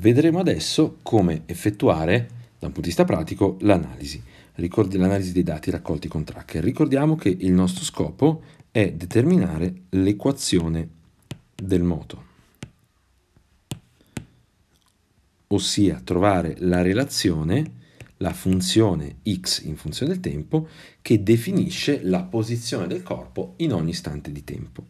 Vedremo adesso come effettuare, da un punto di vista pratico, l'analisi, l'analisi dei dati raccolti con tracker. Ricordiamo che il nostro scopo è determinare l'equazione del moto, ossia trovare la relazione la funzione x in funzione del tempo che definisce la posizione del corpo in ogni istante di tempo.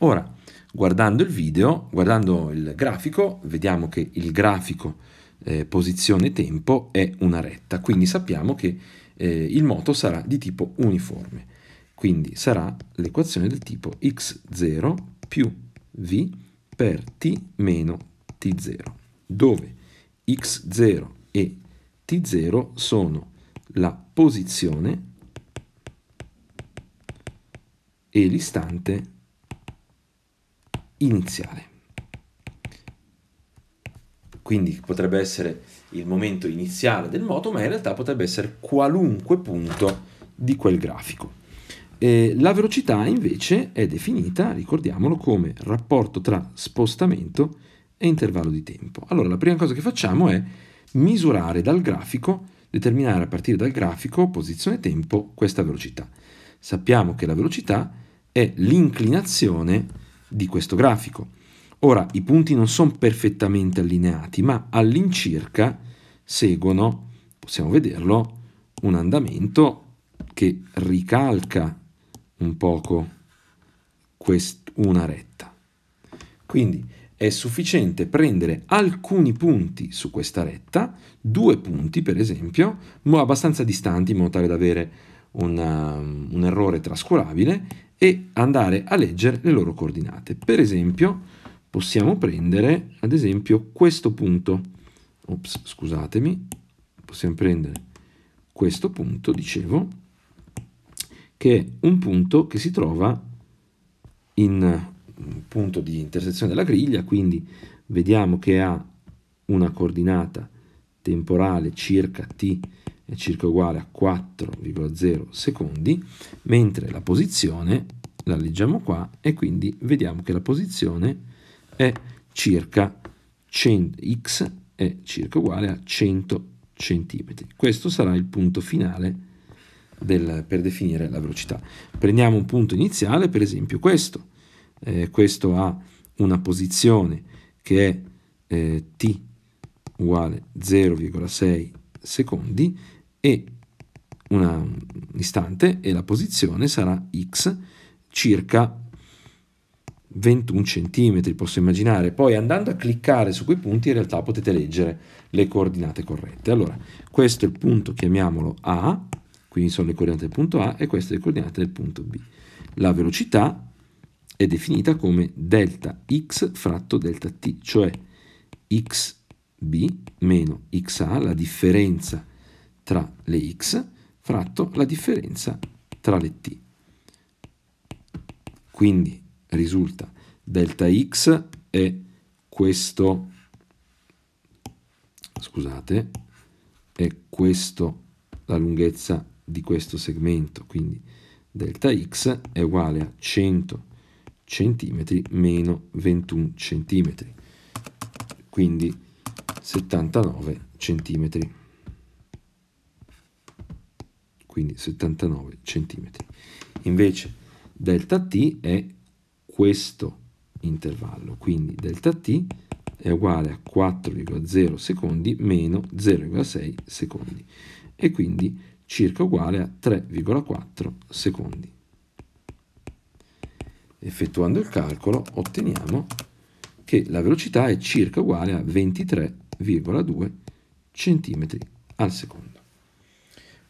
Ora, guardando il video, guardando il grafico, vediamo che il grafico eh, posizione tempo è una retta, quindi sappiamo che eh, il moto sarà di tipo uniforme. Quindi sarà l'equazione del tipo x0 più v per t meno t0, dove x0 e 0 sono la posizione e l'istante iniziale. Quindi potrebbe essere il momento iniziale del moto, ma in realtà potrebbe essere qualunque punto di quel grafico. E la velocità invece è definita, ricordiamolo, come rapporto tra spostamento e intervallo di tempo. Allora la prima cosa che facciamo è misurare dal grafico, determinare a partire dal grafico, posizione tempo, questa velocità. Sappiamo che la velocità è l'inclinazione di questo grafico. Ora, i punti non sono perfettamente allineati, ma all'incirca seguono, possiamo vederlo, un andamento che ricalca un poco una retta. Quindi è sufficiente prendere alcuni punti su questa retta, due punti per esempio, ma abbastanza distanti in modo tale da avere una, um, un errore trascurabile e andare a leggere le loro coordinate. Per esempio possiamo prendere ad esempio questo punto, ops scusatemi, possiamo prendere questo punto, dicevo, che è un punto che si trova in punto di intersezione della griglia, quindi vediamo che ha una coordinata temporale circa t è circa uguale a 4,0 secondi, mentre la posizione la leggiamo qua e quindi vediamo che la posizione è circa 100, x è circa uguale a 100 centimetri. Questo sarà il punto finale del, per definire la velocità. Prendiamo un punto iniziale, per esempio questo, eh, questo ha una posizione che è eh, t uguale 0,6 secondi e una, un istante e la posizione sarà x circa 21 centimetri posso immaginare poi andando a cliccare su quei punti in realtà potete leggere le coordinate corrette allora questo è il punto chiamiamolo A quindi sono le coordinate del punto A e queste le coordinate del punto B la velocità è definita come delta x fratto delta t, cioè xb meno xa, la differenza tra le x, fratto la differenza tra le t. Quindi risulta delta x è questo, scusate, è questo, la lunghezza di questo segmento, quindi delta x è uguale a 100 cm meno 21 centimetri, quindi 79 centimetri. Quindi 79 cm. Invece delta t è questo intervallo, quindi delta t è uguale a 4,0 secondi meno 0,6 secondi e quindi circa uguale a 3,4 secondi. Effettuando il calcolo otteniamo che la velocità è circa uguale a 23,2 cm al secondo.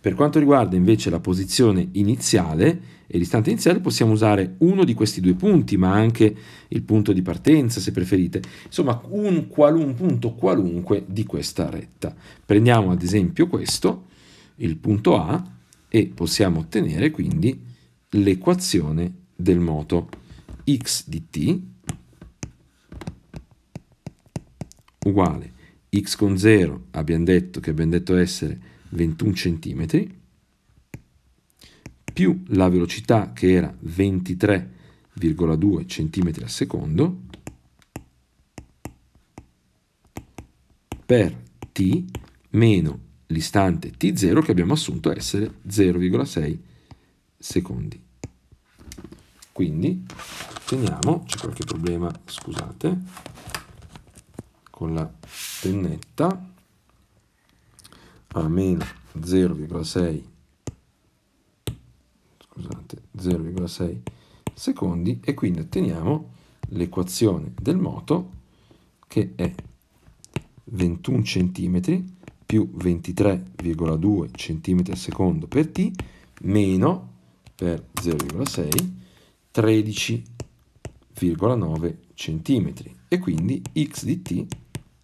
Per quanto riguarda invece la posizione iniziale e l'istante iniziale possiamo usare uno di questi due punti, ma anche il punto di partenza se preferite, insomma un qualun punto qualunque di questa retta. Prendiamo ad esempio questo, il punto A, e possiamo ottenere quindi l'equazione del moto x di t uguale x con 0 abbiamo detto che abbiamo detto essere 21 cm più la velocità che era 23,2 cm al secondo per t meno l'istante t0 che abbiamo assunto essere 0,6 secondi. Quindi sosteniamo, c'è qualche problema, scusate, con la pennetta, a meno 0,6, scusate, 0,6 secondi e quindi otteniamo l'equazione del moto che è 21 cm più 23,2 cm al secondo per t meno per 0,6 13 23,9 cm e quindi x di t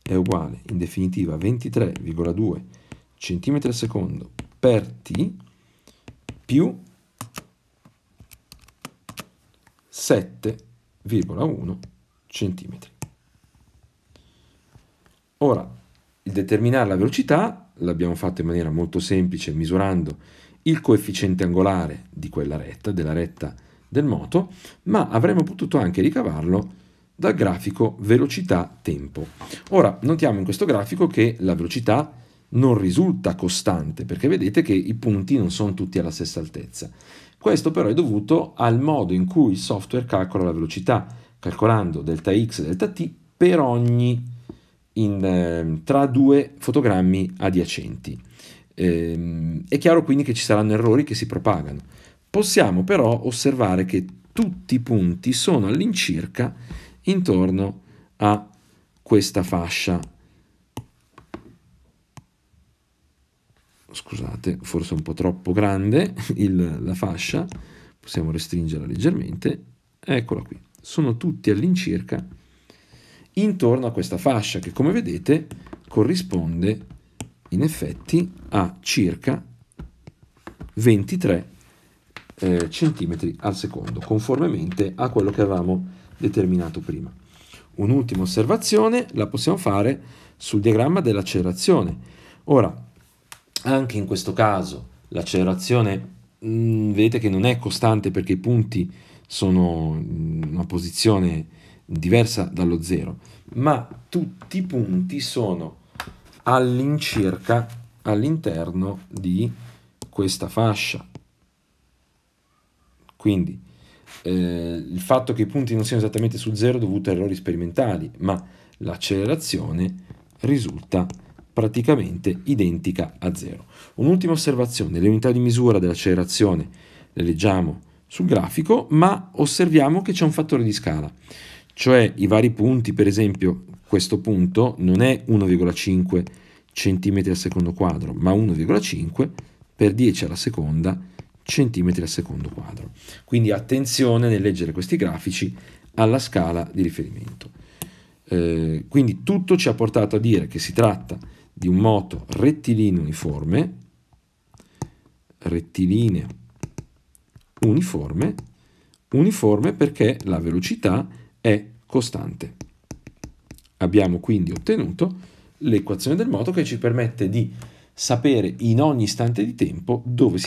è uguale in definitiva a 23,2 cm al secondo per t più 7,1 cm. Ora, il determinare la velocità l'abbiamo fatto in maniera molto semplice misurando il coefficiente angolare di quella retta, della retta del moto, ma avremmo potuto anche ricavarlo dal grafico velocità-tempo. Ora, notiamo in questo grafico che la velocità non risulta costante, perché vedete che i punti non sono tutti alla stessa altezza. Questo però è dovuto al modo in cui il software calcola la velocità, calcolando delta x e delta t per ogni in, ehm, tra due fotogrammi adiacenti. Ehm, è chiaro quindi che ci saranno errori che si propagano. Possiamo però osservare che tutti i punti sono all'incirca intorno a questa fascia. Scusate, forse è un po' troppo grande il, la fascia, possiamo restringerla leggermente. Eccola qui, sono tutti all'incirca intorno a questa fascia che come vedete corrisponde in effetti a circa 23 eh, centimetri al secondo, conformemente a quello che avevamo determinato prima. Un'ultima osservazione la possiamo fare sul diagramma dell'accelerazione. Ora, anche in questo caso l'accelerazione mm, vedete che non è costante perché i punti sono in una posizione diversa dallo zero, ma tutti i punti sono all'incirca all'interno di questa fascia quindi eh, il fatto che i punti non siano esattamente su zero è dovuto a errori sperimentali, ma l'accelerazione risulta praticamente identica a zero. Un'ultima osservazione, le unità di misura dell'accelerazione le leggiamo sul grafico, ma osserviamo che c'è un fattore di scala, cioè i vari punti, per esempio questo punto non è 1,5 cm al secondo quadro, ma 1,5 per 10 alla seconda centimetri al secondo quadro. Quindi attenzione nel leggere questi grafici alla scala di riferimento. Eh, quindi tutto ci ha portato a dire che si tratta di un moto rettilineo uniforme, rettilineo uniforme, uniforme perché la velocità è costante. Abbiamo quindi ottenuto l'equazione del moto che ci permette di sapere in ogni istante di tempo dove si